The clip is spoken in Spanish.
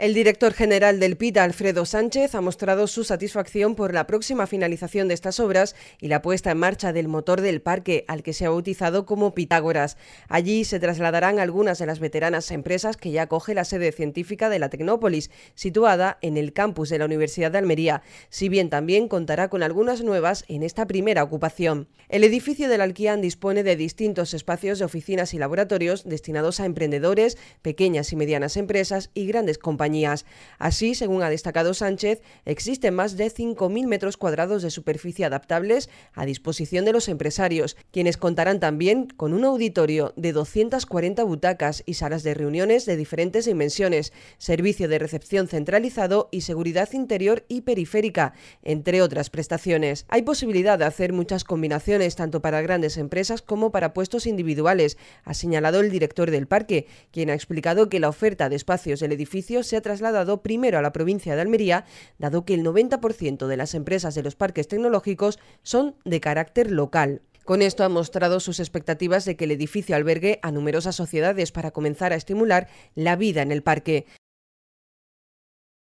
El director general del PITA, Alfredo Sánchez, ha mostrado su satisfacción por la próxima finalización de estas obras y la puesta en marcha del motor del parque, al que se ha bautizado como Pitágoras. Allí se trasladarán algunas de las veteranas empresas que ya acoge la sede científica de la Tecnópolis, situada en el campus de la Universidad de Almería, si bien también contará con algunas nuevas en esta primera ocupación. El edificio del Alquian dispone de distintos espacios de oficinas y laboratorios destinados a emprendedores, pequeñas y medianas empresas y grandes compañías Así, según ha destacado Sánchez, existen más de 5.000 metros cuadrados de superficie adaptables a disposición de los empresarios, quienes contarán también con un auditorio de 240 butacas y salas de reuniones de diferentes dimensiones, servicio de recepción centralizado y seguridad interior y periférica, entre otras prestaciones. Hay posibilidad de hacer muchas combinaciones tanto para grandes empresas como para puestos individuales, ha señalado el director del parque, quien ha explicado que la oferta de espacios del edificio se trasladado primero a la provincia de Almería, dado que el 90% de las empresas de los parques tecnológicos son de carácter local. Con esto ha mostrado sus expectativas de que el edificio albergue a numerosas sociedades para comenzar a estimular la vida en el parque.